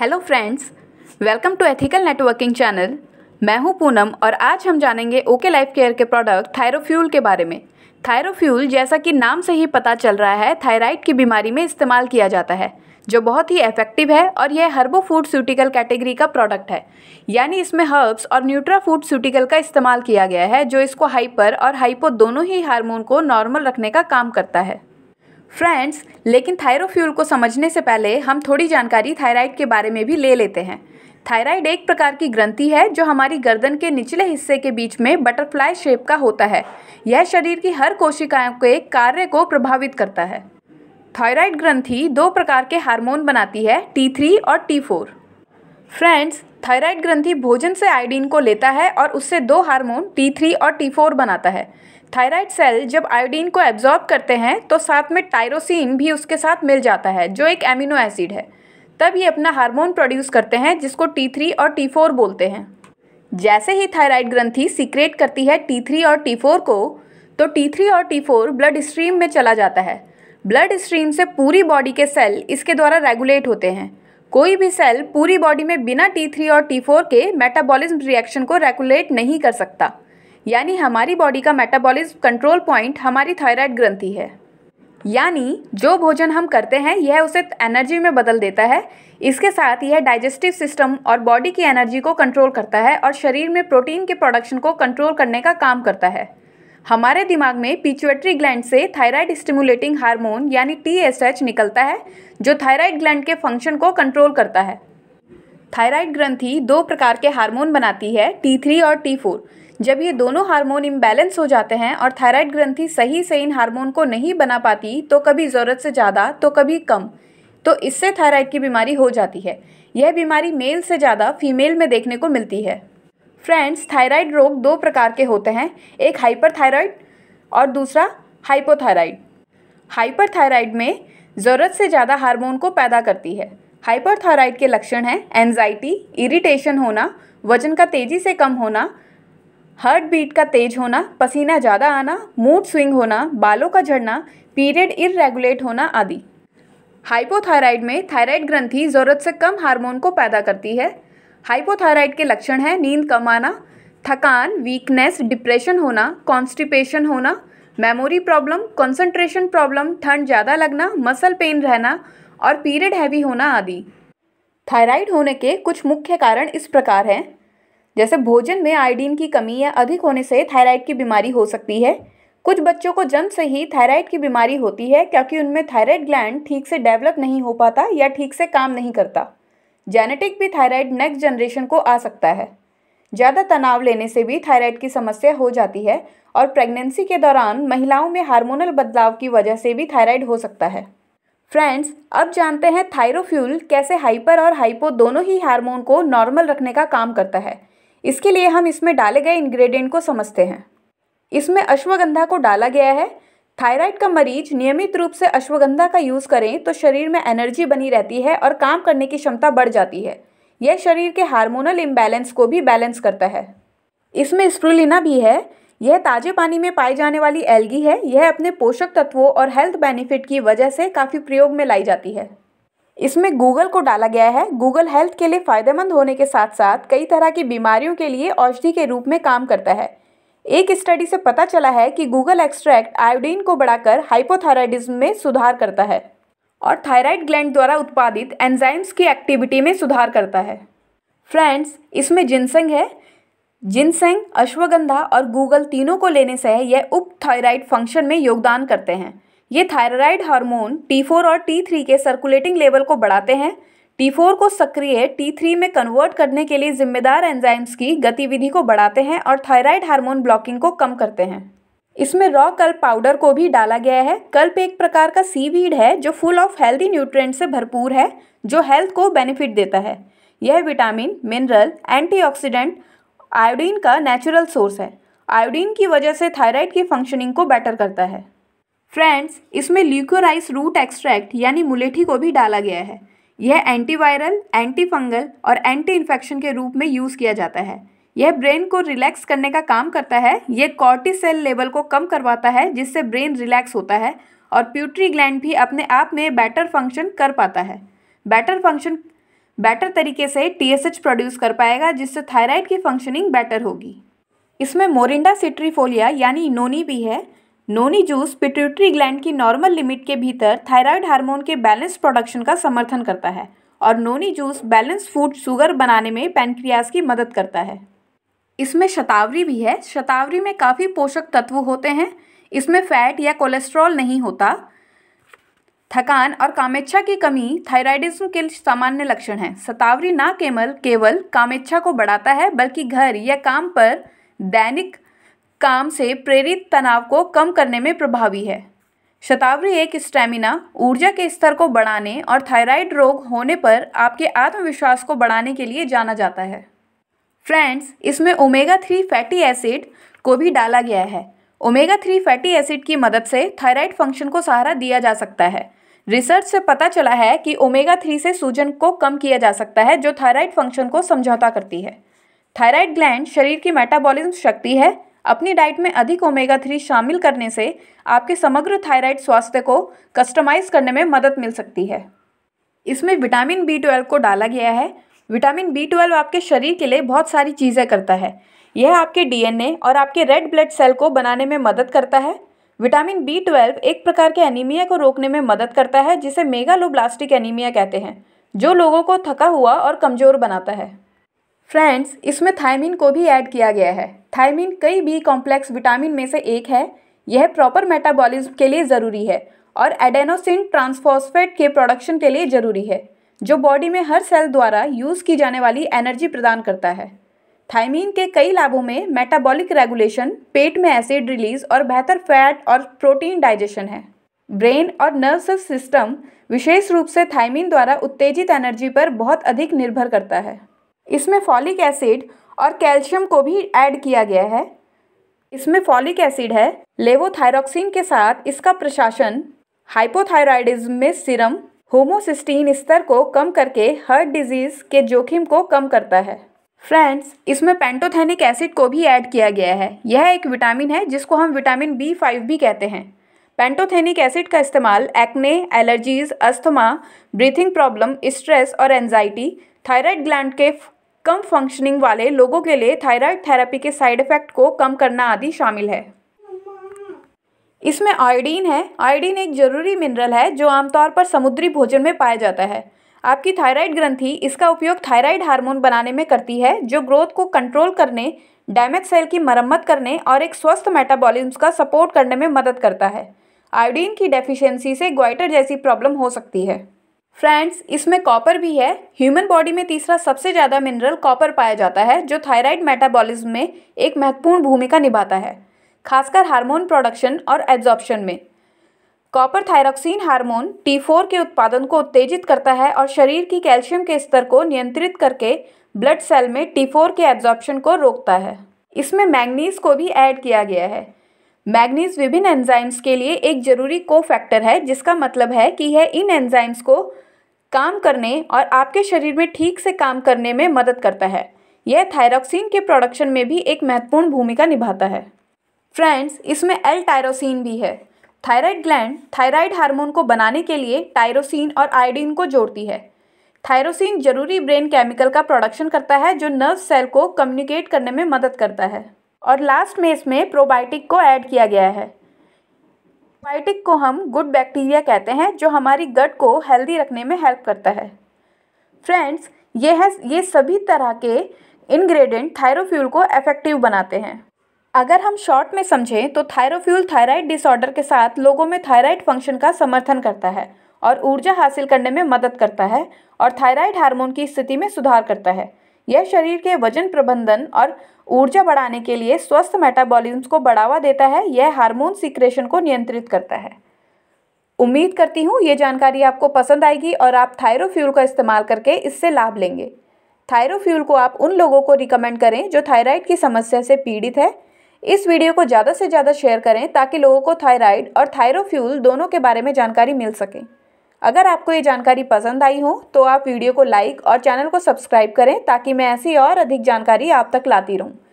Hello friends welcome to ethical networking channel मैं हूं पूनम और आज हम जानेंगे ओके लाइफ केयर के प्रोडक्ट थायरोफ्यूल के बारे में थायरोफ्यूल जैसा कि नाम से ही पता चल रहा है थायराइड की बीमारी में इस्तेमाल किया जाता है जो बहुत ही इफेक्टिव है और यह हर्बो फूड स्यूटिकल कैटेगरी का प्रोडक्ट है यानी इसमें हर्ब्स और न्यूट्रा फूड स्यूटिकल का इस्तेमाल किया गया है जो इसको हाइपर और हाइपो दोनों ही हार्मोन को नॉर्मल रखने का काम करता है फ्रेंड्स लेकिन थायरोफ्यूल को समझने से पहले हम थोड़ी जानकारी थायराइड के बारे में भी ले लेते हैं थायराइड एक प्रकार की ग्रंथि है जो हमारी गर्दन के निचले हिस्से के बीच में बटरफ्लाई शेप का होता है यह शरीर की हर कोशिकाओं के कार्य को प्रभावित करता है थायराइड ग्रंथि दो प्रकार के हार्मोन बनाती है T3 और T4। फ्रेंड्स थायराइड ग्रंथि भोजन से आयोडीन को लेता है और उससे दो हार्मोन T3 और T4 बनाता है थायराइड सेल जब आयोडीन को एब्जॉर्ब करते हैं तो साथ में टायरोसिन भी उसके साथ मिल जाता है जो एक एमिनो एसिड है तब ये अपना हार्मोन प्रोड्यूस करते हैं जिसको T3 और T4 बोलते हैं जैसे ही थायराइड ग्रंथि सीक्रेट करती है T3 और T4 को तो T3 और T4 ब्लड स्ट्रीम में चला जाता है ब्लड स्ट्रीम से पूरी बॉडी के सेल इसके द्वारा रेगुलेट होते हैं कोई भी सेल पूरी बॉडी में बिना T3 और T4 के मेटाबॉलिज्म रिएक्शन को रेगुलेट नहीं कर सकता यानी हमारी बॉडी का मेटाबॉलिज्म कंट्रोल पॉइंट हमारी थायराइड ग्रंथि है यानी जो भोजन हम करते हैं यह उसे एनर्जी में बदल देता है इसके साथ यह डाइजेस्टिव सिस्टम और बॉडी की एनर्जी को कंट्रोल करता है और शरीर में प्रोटीन के प्रोडक्शन को कंट्रोल करने का काम करता है हमारे दिमाग में पिचुएटरी ग्लैंड से थायराइड स्टिमुलेटिंग हार्मोन यानी एच निकलता है जो थायराइड ग्लैंड के फंक्शन को कंट्रोल करता है थायराइड ग्रंथि दो प्रकार के हार्मोन बनाती है टी थ्री और टी फोर जब ये दोनों हार्मोन इम्बैलेंस हो जाते हैं और थायराइड ग्रंथि सही से इन हार्मोन को नहीं बना पाती तो कभी ज़रूरत से ज़्यादा तो कभी कम तो इससे थायराइड की बीमारी हो जाती है यह बीमारी मेल से ज़्यादा फीमेल में देखने को मिलती है फ्रेंड्स थायराइड रोग दो प्रकार के होते हैं एक हाइपर थायराइड और दूसरा हाइपोथायराइड थायराइड में ज़रूरत से ज़्यादा हार्मोन को पैदा करती है हाइपर थायराइड के लक्षण हैं एनजाइटी इरिटेशन होना वजन का तेज़ी से कम होना हार्ट बीट का तेज होना पसीना ज़्यादा आना मूड स्विंग होना बालों का झड़ना पीरियड इरेगुलेट होना आदि हाइपोथायराइड में थायराइड ग्रंथि ज़रूरत से कम हार्मोन को पैदा करती है हाइपोथायराइड के लक्षण हैं नींद कम आना थकान वीकनेस डिप्रेशन होना कॉन्स्टिपेशन होना मेमोरी प्रॉब्लम कंसंट्रेशन प्रॉब्लम ठंड ज़्यादा लगना मसल पेन रहना और पीरियड हैवी होना आदि थायराइड होने के कुछ मुख्य कारण इस प्रकार हैं जैसे भोजन में आयोडीन की कमी या अधिक होने से थायराइड की बीमारी हो सकती है कुछ बच्चों को जन्म से ही थायराइड की बीमारी होती है क्योंकि उनमें थायराइड ग्लैंड ठीक से डेवलप नहीं हो पाता या ठीक से काम नहीं करता जेनेटिक भी थायराइड नेक्स्ट जनरेशन को आ सकता है ज़्यादा तनाव लेने से भी थायराइड की समस्या हो जाती है और प्रेगनेंसी के दौरान महिलाओं में हार्मोनल बदलाव की वजह से भी थायराइड हो सकता है फ्रेंड्स अब जानते हैं थायरोफ्यूल कैसे हाइपर और हाइपो दोनों ही हार्मोन को नॉर्मल रखने का काम करता है इसके लिए हम इसमें डाले गए इंग्रेडिएंट को समझते हैं इसमें अश्वगंधा को डाला गया है थायराइड का मरीज नियमित रूप से अश्वगंधा का यूज़ करें तो शरीर में एनर्जी बनी रहती है और काम करने की क्षमता बढ़ जाती है यह शरीर के हार्मोनल इम्बैलेंस को भी बैलेंस करता है इसमें स्प्रुलिना भी है यह ताजे पानी में पाई जाने वाली एल्गी है यह अपने पोषक तत्वों और हेल्थ बेनिफिट की वजह से काफ़ी प्रयोग में लाई जाती है इसमें गूगल को डाला गया है गूगल हेल्थ के लिए फ़ायदेमंद होने के साथ साथ कई तरह की बीमारियों के लिए औषधि के रूप में काम करता है एक स्टडी से पता चला है कि गूगल एक्सट्रैक्ट आयोडीन को बढ़ाकर हाइपोथायराइडिज्म में सुधार करता है और थायराइड ग्लैंड द्वारा उत्पादित एंजाइम्स की एक्टिविटी में सुधार करता है फ्रेंड्स इसमें जिनसंग है जिनसेंग अश्वगंधा और गूगल तीनों को लेने से यह उप थायराइड फंक्शन में योगदान करते हैं ये थायराइड हार्मोन T4 और T3 के सर्कुलेटिंग लेवल को बढ़ाते हैं T4 को सक्रिय T3 में कन्वर्ट करने के लिए जिम्मेदार एंजाइम्स की गतिविधि को बढ़ाते हैं और थायराइड हार्मोन ब्लॉकिंग को कम करते हैं इसमें रॉ कल्प पाउडर को भी डाला गया है कल्प एक प्रकार का सीवीड है जो फुल ऑफ हेल्दी न्यूट्रिएंट से भरपूर है जो हेल्थ को बेनिफिट देता है यह विटामिन मिनरल एंटीऑक्सीडेंट आयोडीन का नेचुरल सोर्स है आयोडीन की वजह से थायराइड की फंक्शनिंग को बेटर करता है फ्रेंड्स इसमें ल्यूकोराइस रूट एक्सट्रैक्ट यानी मुलेठी को भी डाला गया है यह एंटीवायरल एंटीफंगल और एंटी इन्फेक्शन के रूप में यूज़ किया जाता है यह ब्रेन को रिलैक्स करने का काम करता है यह कॉर्टी सेल लेवल को कम करवाता है जिससे ब्रेन रिलैक्स होता है और प्यूट्री ग्लैंड भी अपने आप में बेटर फंक्शन कर पाता है बेटर फंक्शन बेटर तरीके से टीएसएच प्रोड्यूस कर पाएगा जिससे थायराइड की फंक्शनिंग बेटर होगी इसमें मोरिंडा सिट्रीफोलिया यानी नोनी भी है नोनी जूस पिट्यूटरी ग्लैंड की नॉर्मल लिमिट के भीतर थायराइड हार्मोन के बैलेंस प्रोडक्शन का समर्थन करता है और noni juice balance food sugar बनाने में पैनक्रियाज की मदद करता है इसमें शतावरी भी है शतावरी में काफ़ी पोषक तत्व होते हैं इसमें फैट या कोलेस्ट्रॉल नहीं होता थकान और कामेच्छा की कमी थायराइडिज्म के सामान्य लक्षण हैं शतावरी ना केवल केवल कामेच्छा को बढ़ाता है बल्कि घर या काम पर दैनिक काम से प्रेरित तनाव को कम करने में प्रभावी है शतावरी एक स्टेमिना ऊर्जा के स्तर को बढ़ाने और थायराइड रोग होने पर आपके आत्मविश्वास को बढ़ाने के लिए जाना जाता है फ्रेंड्स इसमें ओमेगा थ्री फैटी एसिड को भी डाला गया है ओमेगा थ्री फैटी एसिड की मदद से थायराइड फंक्शन को सहारा दिया जा सकता है रिसर्च से पता चला है कि ओमेगा थ्री से सूजन को कम किया जा सकता है जो थायराइड फंक्शन को समझौता करती है थायराइड ग्लैंड शरीर की मेटाबॉलिज्म शक्ति है अपनी डाइट में अधिक ओमेगा थ्री शामिल करने से आपके समग्र थायराइड स्वास्थ्य को कस्टमाइज करने में मदद मिल सकती है इसमें विटामिन बी ट्वेल्व को डाला गया है विटामिन बी ट्वेल्व आपके शरीर के लिए बहुत सारी चीज़ें करता है यह आपके डीएनए और आपके रेड ब्लड सेल को बनाने में मदद करता है विटामिन बी ट्वेल्व एक प्रकार के एनीमिया को रोकने में मदद करता है जिसे मेगालोब्लास्टिक एनीमिया कहते हैं जो लोगों को थका हुआ और कमज़ोर बनाता है फ्रेंड्स इसमें थायमिन को भी ऐड किया गया है थायमिन कई बी कॉम्प्लेक्स विटामिन में से एक है यह प्रॉपर मेटाबॉलिज्म के लिए ज़रूरी है और एडेनोसिन ट्रांसफॉस्फेट के प्रोडक्शन के लिए ज़रूरी है जो बॉडी में हर सेल द्वारा यूज़ की जाने वाली एनर्जी प्रदान करता है थाइमीन के कई लाभों में मेटाबॉलिक रेगुलेशन पेट में एसिड रिलीज और बेहतर फैट और प्रोटीन डाइजेशन है ब्रेन और नर्वस सिस्टम विशेष रूप से थाइमीन द्वारा उत्तेजित एनर्जी पर बहुत अधिक निर्भर करता है इसमें फॉलिक एसिड और कैल्शियम को भी ऐड किया गया है इसमें फॉलिक एसिड है लेवोथायरॉक्सिन के साथ इसका प्रशासन हाइपोथायराइडिज्म में सीरम होमोसिस्टीन स्तर को कम करके हर्ट डिजीज़ के जोखिम को कम करता है फ्रेंड्स इसमें पेंटोथेनिक एसिड को भी ऐड किया गया है यह एक विटामिन है जिसको हम विटामिन बी फाइव भी कहते हैं पेंटोथेनिक एसिड का इस्तेमाल acne allergies asthma breathing problem stress और एनजाइटी थायराइड ग्लैंड के कम फंक्शनिंग वाले लोगों के लिए थायराइड थेरेपी के साइड इफ़ेक्ट को कम करना आदि शामिल है इसमें आयोडीन है आयोडीन एक जरूरी मिनरल है जो आमतौर पर समुद्री भोजन में पाया जाता है आपकी थायराइड ग्रंथि इसका उपयोग थायराइड हार्मोन बनाने में करती है जो ग्रोथ को कंट्रोल करने डैमेज सेल की मरम्मत करने और एक स्वस्थ मेटाबॉलिज्म का सपोर्ट करने में मदद करता है आयोडीन की डेफिशिएंसी से ग्वाइटर जैसी प्रॉब्लम हो सकती है फ्रेंड्स इसमें कॉपर भी है ह्यूमन बॉडी में तीसरा सबसे ज़्यादा मिनरल कॉपर पाया जाता है जो थायराइड मेटाबॉलिज्म में एक महत्वपूर्ण भूमिका निभाता है खासकर हार्मोन प्रोडक्शन और एब्जॉर्प्शन में copper thyroxine hormone T four के उत्पादन को उत्तेजित करता है और शरीर की कैल्शियम के स्तर को नियंत्रित करके ब्लड सेल में टी फोर के एब्जॉर्प्शन को रोकता है इसमें मैग्नीज को भी ऐड किया गया है मैग्नीज विभिन्न एंजाइम्स के लिए एक जरूरी को फैक्टर है जिसका मतलब है कि यह इन एंजाइम्स को काम करने और आपके शरीर में ठीक से काम करने में मदद करता है यह थायरोक्सिन के प्रोडक्शन में भी एक महत्वपूर्ण भूमिका निभाता है फ्रेंड्स इसमें एल टायरोसिन भी है थायराइड ग्लैंड थायराइड हार्मोन को बनाने के लिए टायरोसिन और आयोडीन को जोड़ती है थायरोसिन जरूरी ब्रेन केमिकल का प्रोडक्शन करता है जो नर्व सेल को कम्युनिकेट करने में मदद करता है और लास्ट में इसमें प्रोबायोटिक को ऐड किया गया है प्रोबायोटिक को हम गुड बैक्टीरिया कहते हैं जो हमारी गट को हेल्दी रखने में हेल्प करता है फ्रेंड्स ये है ये सभी तरह के इन्ग्रेडियंट थायरोफ्यूल को इफेक्टिव बनाते हैं अगर हम शॉर्ट में समझें तो थायरोफ्यूल थायराइड डिसऑर्डर के साथ लोगों में थायराइड फंक्शन का समर्थन करता है और ऊर्जा हासिल करने में मदद करता है और थायराइड हार्मोन की स्थिति में सुधार करता है यह शरीर के वजन प्रबंधन और ऊर्जा बढ़ाने के लिए स्वस्थ मेटाबॉलिज्म को बढ़ावा देता है यह हार्मोन सिक्रेशन को नियंत्रित करता है उम्मीद करती हूँ ये जानकारी आपको पसंद आएगी और आप थायरोफ्यूल का इस्तेमाल करके इससे लाभ लेंगे थायरोफ्यूल को आप उन लोगों को रिकमेंड करें जो थायराइड की समस्या से पीड़ित है इस वीडियो को ज़्यादा से ज़्यादा शेयर करें ताकि लोगों को थायराइड और थायरोफ्यूल दोनों के बारे में जानकारी मिल सके अगर आपको ये जानकारी पसंद आई हो तो आप वीडियो को लाइक और चैनल को सब्सक्राइब करें ताकि मैं ऐसी और अधिक जानकारी आप तक लाती रहूँ